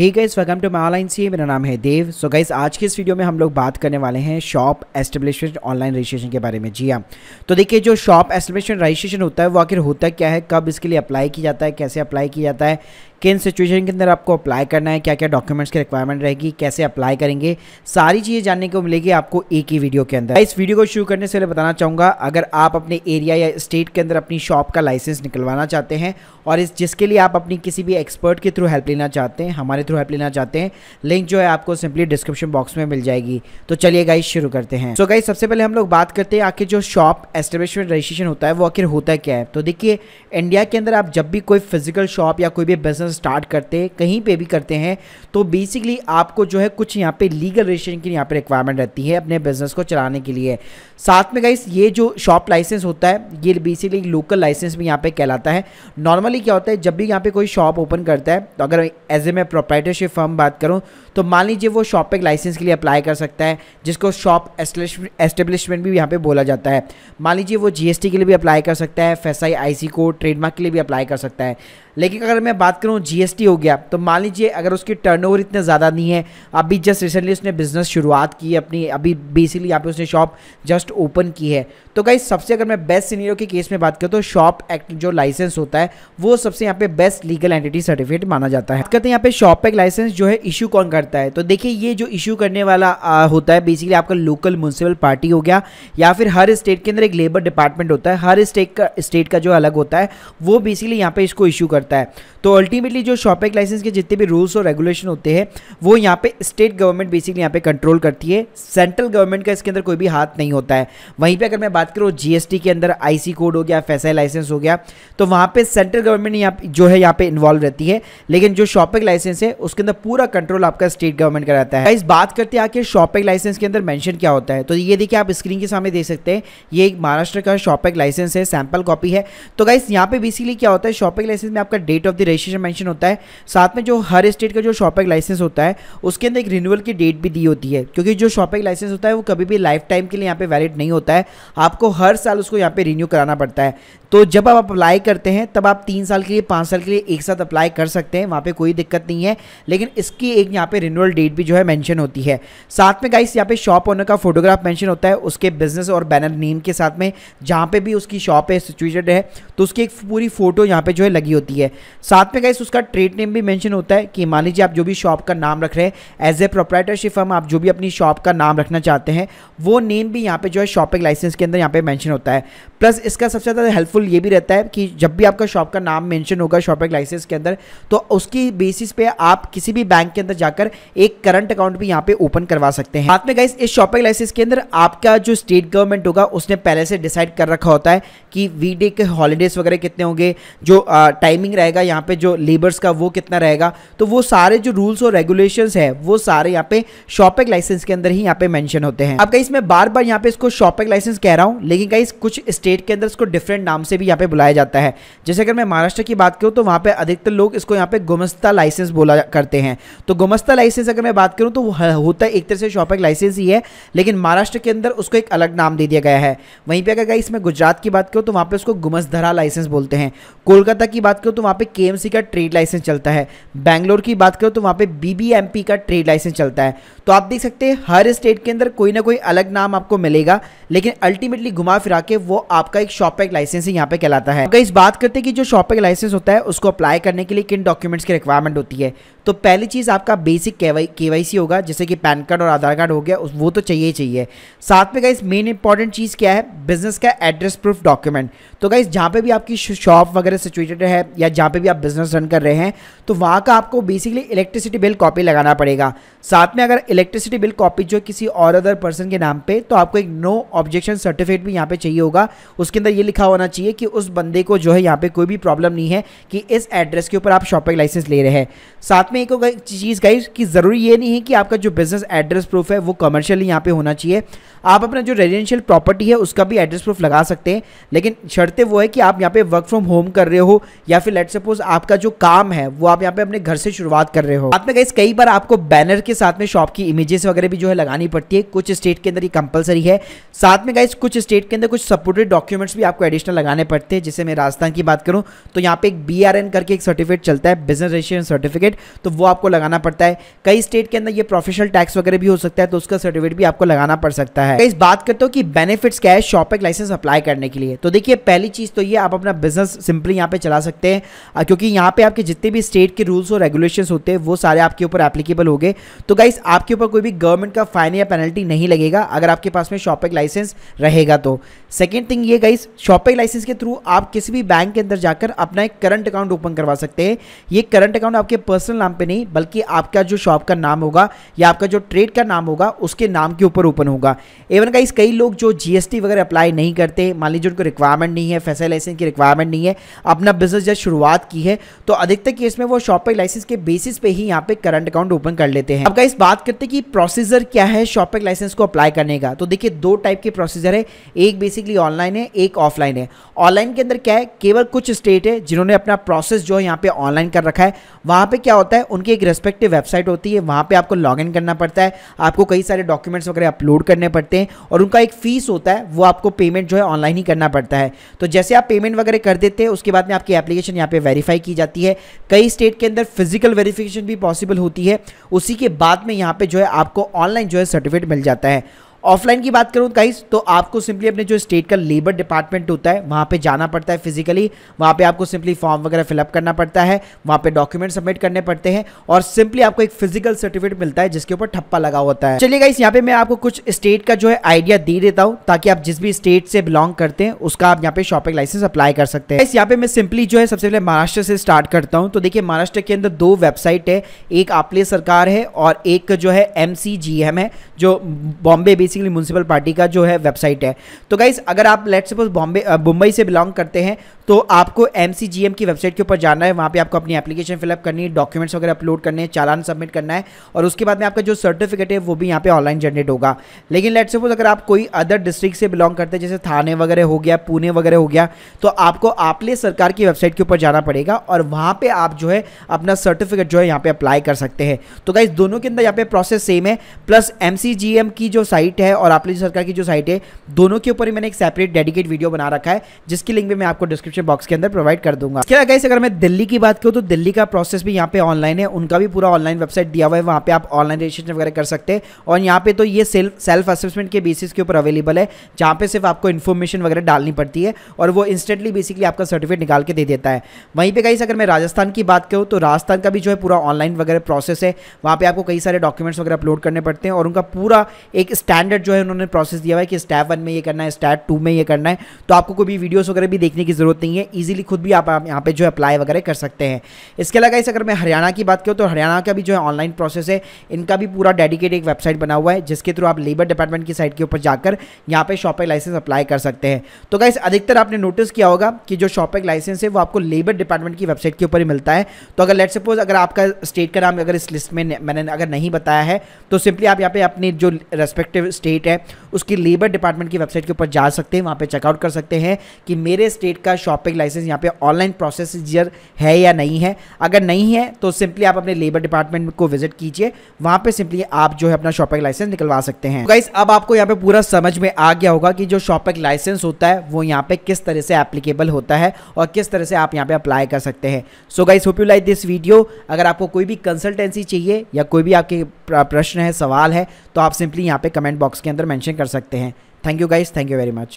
he guys welcome to online C मेरा नाम है देव सो so गाइस आज के इस वीडियो में हम लोग बात करने वाले हैं शॉप एस्टेब्लिशमेंट ऑनलाइन रजिस्ट्रेशन के बारे में जी हाँ तो देखिए जो शॉप एस्टेब्लिशमेंट रजिस्ट्रेशन होता है वो आखिर होता क्या है कब इसके लिए अप्लाई किया जाता है कैसे अप्लाई किया जाता है किन सिचुएशन के अंदर आपको अप्लाई करना है क्या क्या डॉक्यूमेंट्स की रिक्वायरमेंट रहेगी कैसे अप्लाई करेंगे सारी चीज़ें जानने को मिलेगी आपको एक ही वीडियो के अंदर इस वीडियो को शुरू करने से पहले बताना चाहूँगा अगर आप अपने एरिया या स्टेट के अंदर अपनी शॉप का लाइसेंस निकलवाना चाहते हैं और इस जिसके लिए आप अपनी किसी भी एक्सपर्ट के थ्रू हेल्प लेना चाहते हैं हमारे थ्रू हेल्प लेना चाहते हैं लिंक जो है आपको सिंपली डिस्क्रिप्शन बॉक्स में मिल जाएगी तो चलिए गाइस शुरू करते हैं सो गाइस सबसे पहले हम लोग बात करते हैं आखिर जो शॉप एस्टेब्लिशमेंट रजिस्ट्रेशन होता है वो आखिर होता है क्या है तो देखिए इंडिया के अंदर आप जब भी कोई फिजिकल शॉप या कोई भी बिजनेस स्टार्ट करते हैं कहीं पे भी करते हैं तो बेसिकली आपको जो है कुछ यहाँ पे लीगल रजिस्ट्रेशन की यहाँ पे रिक्वायरमेंट रहती है अपने बिजनेस को चलाने के लिए साथ में गाइस ये जो शॉप लाइसेंस होता है ये बेसिकली लोकल लाइसेंस भी यहाँ पे कहलाता है नॉर्मली क्या होता है जब भी यहाँ पे कोई शॉप ओपन करता है तो अगर एज ए मैं प्रोप्राइटरशिप फर्म बात करूँ तो मान लीजिए वो शॉप एक लाइसेंस के लिए अप्लाई कर सकता है जिसको शॉप एस्टेब्लिशमेंट भी यहाँ पे बोला जाता है मान लीजिए वो जीएसटी के लिए भी अप्लाई कर सकता है फैसाई आईसी को ट्रेडमार्क के लिए भी अप्लाई कर सकता है लेकिन अगर मैं बात करूँ जीएसटी हो गया तो मान लीजिए अगर उसकी टर्नओवर इतना ज़्यादा नहीं है अभी जस्ट रिसेंटली उसने बिज़नेस शुरुआत की अपनी अभी बेसिकली यहाँ पे उसने शॉप जस्ट ओपन की है तो गाई सबसे अगर मैं बेस्ट सीनियर के केस में बात करूँ तो शॉप एक्ट जो लाइसेंस होता है वो सबसे यहाँ पे बेस्ट लीगल एंटिटी सर्टिफिकेट माना जाता है कहते हैं यहाँ पे शॉप एक लाइसेंस जो है इशू कौन करता है तो देखिए ये जो इशू करने वाला आ, होता है बेसिकली आपका लोकल म्यूनसिपल पार्टी हो गया या फिर हर स्टेट के अंदर एक लेबर डिपार्टमेंट होता है हर स्टेट का स्टेट का जो अलग होता है वो बेसिकली यहाँ पे इसको इशू करता है करता है तो अल्टीमेटली जो शॉपिंग लाइसेंस के जितने भी रूल्स और रेगुलेशन होते हैं वो यहाँ पे स्टेट गवर्नमेंट बेसिकली यहाँ पे कंट्रोल करती है सेंट्रल गवर्नमेंट का इसके अंदर कोई भी हाथ नहीं होता है वहीं पर अगर मैं बात करूँ जीएसटी के अंदर आईसी कोड हो गया फैसा लाइसेंस हो गया तो वहाँ पर सेंट्रल गवर्नमेंट यहाँ जो है यहाँ पे इन्वॉल्व रहती है लेकिन जो शॉपिंग लाइसेंस है उसके अंदर पूरा कंट्रोल आपका स्टेट गवर्नमेंट का रहता है इस बात करते हैं आखिर शॉपिंग लाइसेंस के अंदर मैंशन क्या होता है तो ये देखिए आप स्क्रीन के सामने देख सकते हैं ये महाराष्ट्र का शॉपिंग लाइसेंस है सैंपल कॉपी है तो गाइस यहाँ पे बेसिकली क्या होता है शॉपिंग लाइसेंस में आपका आपका date of the registration mention होता है साथ में जो हर स्टेट का जो शॉपिंग लाइसेंस होता है उसके अंदर एक रिन्यूअल की डेट भी दी होती है क्योंकि जो शॉपिंग लाइसेंस होता है वो कभी भी लाइफ टाइम के लिए यहाँ पे वैलिड नहीं होता है आपको हर साल उसको यहाँ पे रिन्यू कराना पड़ता है तो जब आप अप्लाई करते हैं तब आप तीन साल के लिए पाँच साल के लिए एक साथ अप्लाई कर सकते हैं वहाँ पे कोई दिक्कत नहीं है लेकिन इसकी एक यहाँ पे रिन्यूअल डेट भी जो है मेंशन होती है साथ में गाइस यहाँ पे शॉप ओनर का फोटोग्राफ मेंशन होता है उसके बिजनेस और बैनर नेम के साथ में जहाँ पे भी उसकी शॉप है सिचुएटेड है तो उसकी एक पूरी फोटो यहाँ पे जो है लगी होती है साथ में गाइस उसका ट्रेड नेम भी मैंशन होता है कि मान लीजिए आप जो भी शॉप का नाम रख रहे हैं एज ए प्रोप्राइटरशिप हम आप जो भी अपनी शॉप का नाम रखना चाहते हैं वो नेम भी यहाँ पे जो है शॉपिंग लाइसेंस के अंदर यहाँ पे मैंशन होता है प्लस इसका सबसे ज़्यादा हेल्पफुल ये भी रहता है कि जब भी आपका शॉप का नाम मेंशन होगा शॉपिंग लाइसेंस के अंदर तो उसकी बेसिस पे आप किसी भी बैंक के अंदर जाकर एक करंट अकाउंट भी यहाँ पे ओपन करवा सकते हैं साथ में गाइस इस शॉपिंग लाइसेंस के अंदर आपका जो स्टेट गवर्नमेंट होगा उसने पहले से डिसाइड कर रखा होता है कि वी डे के हॉलीडेज वगैरह कितने होंगे जो टाइमिंग रहेगा यहाँ पर जो लेबर्स का वो कितना रहेगा तो वो सारे जो रूल्स और रेगुलेशन है वो सारे यहाँ पे शॉपिंग लाइसेंस के अंदर ही यहाँ पे मैंशन होते हैं अब गाइस मैं बार बार यहाँ पे इसको शॉपिंग लाइसेंस कह रहा हूँ लेकिन गाइस कुछ स्टेट स्टेट के अंदर इसको डिफरेंट नाम से भी यहाँ पे बुलाया जाता है जैसे अगर मैं महाराष्ट्र की बात करूँ तो वहाँ पे अधिकतर लोग इसको यहाँ पे गुमस्ता लाइसेंस बोला करते हैं तो गुमस्ता लाइसेंस अगर मैं बात करूँ तो होता है एक तरह से शॉपिंग लाइसेंस ही है लेकिन महाराष्ट्र के अंदर उसको एक अलग नाम दे दिया गया है वहीं पर अगर इसमें गुजरात की बात करूँ तो वहाँ पर उसको गुमसधरा लाइसेंस बोलते हैं कोलकाता की बात करूँ तो वहाँ पर के का ट्रेड लाइसेंस चलता है बैंगलोर की बात करूँ तो वहाँ पर बी का ट्रेड लाइसेंस चलता है तो आप देख सकते हैं हर स्टेट के अंदर कोई ना कोई अलग नाम आपको मिलेगा लेकिन अल्टीमेटली घुमा फिरा के वो आप आपका एक शॉपिंग लाइसेंस यहाँ पे कहलाता है इस बात करते हैं कि जो शॉपिंग लाइसेंस होता है उसको अप्लाई करने के लिए किन डॉक्यूमेंट्स की रिक्वायरमेंट होती है तो पहली चीज़ आपका बेसिक के वाई होगा जैसे कि पैन कार्ड और आधार कार्ड हो गया वो तो चाहिए ही चाहिए साथ में गाइज मेन इंपॉर्टेंट चीज़ क्या है बिजनेस का एड्रेस प्रूफ डॉक्यूमेंट तो गाइज जहाँ पे भी आपकी शॉप वगैरह सिचुएटेड है या जहाँ पे भी आप बिजनेस रन कर रहे हैं तो वहाँ का आपको बेसिकली इलेक्ट्रिसिटी बिल कॉपी लगाना पड़ेगा साथ में अगर इलेक्ट्रिसिटी बिल कॉपी जो किसी और अदर पर्सन के नाम पर तो आपको एक नो ऑब्जेक्शन सर्टिफिकेट भी यहाँ पर चाहिए होगा उसके अंदर ये लिखा होना चाहिए कि उस बंदे को जो है यहाँ पर कोई भी प्रॉब्लम नहीं है कि इस एड्रेस के ऊपर आप शॉपिंग लाइसेंस ले रहे हैं साथ में एक चीज़ गाइज कि ज़रूरी ये नहीं है कि आपका जो बिज़नेस एड्रेस प्रूफ है वो कमर्शियली यहाँ पे होना चाहिए आप अपना जो रेजिडेंशियल प्रॉपर्टी है उसका भी एड्रेस प्रूफ लगा सकते हैं लेकिन शर्तें वो है कि आप यहाँ पे वर्क फ्रॉम होम कर रहे हो या फिर लेट सपोज आपका जो काम है वो आप यहाँ पे अपने घर से शुरुआत कर रहे हो आप में कई बार आपको बैनर के साथ में शॉप की इमेजेस वगैरह भी जो है लगानी पड़ती है कुछ स्टेट के अंदर ये कंपलसरी है साथ में गाइस कुछ स्टेट के अंदर कुछ सपोर्टेड डॉक्यूमेंट्स भी आपको एडिशनल लगाने पड़ते हैं जैसे मैं राजस्थान की बात करूँ तो यहाँ पे एक बी करके एक सर्टिफिकेट चलता है बिजनेस रजिस्ट्रेशन सर्टिफिकेट तो वो आपको लगाना पड़ता है कई स्टेट के अंदर ये प्रोफेशनल टैक्स वगैरह भी हो सकता है तो उसका सर्टिफिकेट भी आपको लगाना पड़ सकता है है इस बात करते हो कि बेनिफिट्स क्या है शॉपिंग लाइसेंस अप्लाई करने के लिए तो देखिए पहली चीज़ तो ये आप अपना बिजनेस सिंपली यहाँ पे चला सकते हैं क्योंकि यहाँ पे आपके जितने भी स्टेट के रूल्स और रेगुलेशंस होते हैं वो सारे आपके ऊपर एप्लीकेबल हो गए तो गाइस आपके ऊपर कोई भी गवर्नमेंट का फाइन या पेनल्टी नहीं लगेगा अगर आपके पास में शॉपिंग लाइसेंस रहेगा तो सेकेंड थिंग ये गाइस शॉपिंग लाइसेंस के थ्रू आप किसी भी बैंक के अंदर जाकर अपना एक करंट अकाउंट ओपन करवा सकते हैं ये करंट अकाउंट आपके पर्सनल नाम पर नहीं बल्कि आपका जो शॉप का नाम होगा या आपका जो ट्रेड का नाम होगा उसके नाम के ऊपर ओपन होगा एवन का कई लोग जो जीएसटी वगैरह अप्लाई नहीं करते मान लीजिए उनको रिक्वायरमेंट नहीं है फैसल लाइसेंस की रिक्वायरमेंट नहीं है अपना बिजनेस जब शुरुआत की है तो अधिकतर केस में वो शॉपिंग लाइसेंस के बेसिस पे ही यहाँ पे करंट अकाउंट ओपन कर लेते हैं अब गाइस बात करते कि प्रोसीजर क्या है शॉपिंग लाइसेंस को अप्लाई करने का तो देखिए दो टाइप के प्रोसीजर है एक बेसिकली ऑनलाइन है एक ऑफलाइन है ऑनलाइन के अंदर क्या है केवल कुछ स्टेट है जिन्होंने अपना प्रोसेस जो है यहाँ पे ऑनलाइन कर रखा है वहाँ पे क्या होता है उनकी एक रेस्पेक्टिव वेबसाइट होती है वहाँ पे आपको लॉग करना पड़ता है आपको कई सारे डॉक्यूमेंट्स वगैरह अपलोड करने पड़ते सकते हैं और उनका एक फ़ीस होता है वो आपको पेमेंट जो है ऑनलाइन ही करना पड़ता है तो जैसे आप पेमेंट वगैरह कर देते हैं उसके बाद में आपकी एप्लीकेशन यहाँ पे वेरीफाई की जाती है कई स्टेट के अंदर फिजिकल वेरीफिकेशन भी पॉसिबल होती है उसी के बाद में यहाँ पे जो है आपको ऑनलाइन जो है सर्टिफिकेट मिल जाता है ऑफलाइन की बात करूँ गाइज तो आपको सिंपली अपने जो स्टेट का लेबर डिपार्टमेंट होता है वहाँ पे जाना पड़ता है फिजिकली वहाँ पे आपको सिंपली फॉर्म वगैरह फिलअप करना पड़ता है वहाँ पे डॉक्यूमेंट सबमिट करने पड़ते हैं और सिंपली आपको एक फिजिकल सर्टिफिकेट मिलता है जिसके ऊपर ठप्पा लगा होता है चलिए गाइस यहाँ पे मैं आपको कुछ स्टेट का जो है आइडिया दे देता हूँ ताकि आप जिस भी स्टेट से बिलोंग करते हैं उसका आप यहाँ पे शॉपिंग लाइसेंस अप्लाई कर सकते हैं यहाँ पे मैं सिंपली जो है सबसे पहले महाराष्ट्र से स्टार्ट करता हूँ तो देखिए महाराष्ट्र के अंदर दो वेबसाइट है एक आपले सरकार है और एक जो है एम है जो Bombay base basically municipal party का जो है वेबसाइट है तो गाइज अगर आप लेट सपोज बॉम्बे मुंबई से बिलोंग करते हैं तो आपको एम की वेबसाइट के ऊपर जाना है वहाँ पर आपको अपनी एप्लीकेशन फिलअप करनी है डॉक्यूमेंट्स वगैरह अपलोड करने हैं चालान सबमिट करना है और उसके बाद में आपका जो सर्टिफिकेट है वो भी यहाँ पे ऑनलाइन जनरेट होगा लेकिन लेट सपोज अगर आप कोई अदर डिस्ट्रिक्ट से बिलोंग करते हैं जैसे थाने वगैरह हो गया पुणे वगैरह हो गया तो आपको आपले सरकार की वेबसाइट के ऊपर जाना पड़ेगा और वहाँ पे आप जो है अपना सर्टिफिकेट जो है यहाँ पे अप्लाई कर सकते हैं तो गाइज दोनों के अंदर यहाँ पे प्रोसेस सेम है प्लस एम की जो साइट है है और आपने सरकार की जो साइट है दोनों के ऊपर मैंने एक सेपरेट डेडिकेट वीडियो बना रखा है जिसकी लिंक भी मैं आपको डिस्क्रिप्शन बॉक्स के अंदर प्रोवाइड कर दूंगा क्या कैसे अगर मैं दिल्ली की बात करूँ तो दिल्ली का प्रोसेस भी यहाँ पे ऑनलाइन है उनका भी पूरा ऑनलाइन वेबसाइट दिया हुआ है वहाँ पे आप ऑनलाइन रजिस्ट्रेशन वगैरह कर सकते हैं और यहाँ पे तो ये सेल्फ सेल्फ असेसमेंट के बेसिस के ऊपर अवेलेबल है जहाँ पे सिर्फ आपको इन्फॉर्मेशन वगैरह डालनी पड़ती है और वो इंस्टेंटली बेसिकली आपका सर्टिफिकेट निकाल के दे देता है वहीं पर कहीं अगर मैं राजस्थान की बात करूँ तो राजस्थान का भी जो है पूरा ऑनलाइन वगैरह प्रोसेस है वहाँ पर आपको कई सारे डॉक्यूमेंट्स वगैरह अपलोड करने पड़ते हैं और उनका पूरा एक स्टैंडर्ड स्टैंडर्ड जो है उन्होंने प्रोसेस दिया हुआ है कि स्टैप वन में ये करना है स्टैप टू में ये करना है तो आपको कोई भी वीडियोस वगैरह भी देखने की जरूरत नहीं है ईजिली खुद भी आप यहाँ पे जो अप्लाई वगैरह कर सकते हैं इसके अलावा इस अगर मैं हरियाणा की बात करूँ तो हरियाणा का भी जो है ऑनलाइन प्रोसेस है इनका भी पूरा डेडिकेट एक वेबसाइट बना हुआ है जिसके थ्रू आप लेबर डिपार्टमेंट की साइट के ऊपर जाकर यहाँ पर शॉपिंग लाइसेंस अप्लाई कर सकते हैं तो गाइस अधिकतर आपने नोटिस किया होगा कि जो शॉपिंग लाइसेंस है वो आपको लेबर डिपार्टमेंट की वेबसाइट के ऊपर ही मिलता है तो अगर लेट सपोज अगर आपका स्टेट का नाम अगर इस लिस्ट में मैंने अगर नहीं बताया है तो सिंपली आप यहाँ पे अपनी जो रेस्पेक्टिव स्टेट है उसकी लेबर डिपार्टमेंट की वेबसाइट के ऊपर जा सकते हैं वहाँ पे चेकआउट कर सकते हैं कि मेरे स्टेट का शॉपिंग लाइसेंस यहाँ पे ऑनलाइन प्रोसीजर है या नहीं है अगर नहीं है तो सिंपली आप अपने लेबर डिपार्टमेंट को विजिट कीजिए वहाँ पे सिंपली आप जो है अपना शॉपिंग लाइसेंस निकलवा सकते हैं गाइस अब आपको यहाँ पे पूरा समझ में आ गया होगा कि जो शॉपिंग लाइसेंस होता है वो यहाँ पे किस तरह से एप्लीकेबल होता है और किस तरह से आप यहाँ पे अप्लाई कर सकते हैं so guys hope you like this video अगर आपको कोई भी कंसल्टेंसी चाहिए या कोई भी आपके प्रश्न है सवाल है तो आप सिंपली यहाँ पे कमेंट बॉक्स के अंदर मैंशन कर सकते हैं thank you guys thank you very much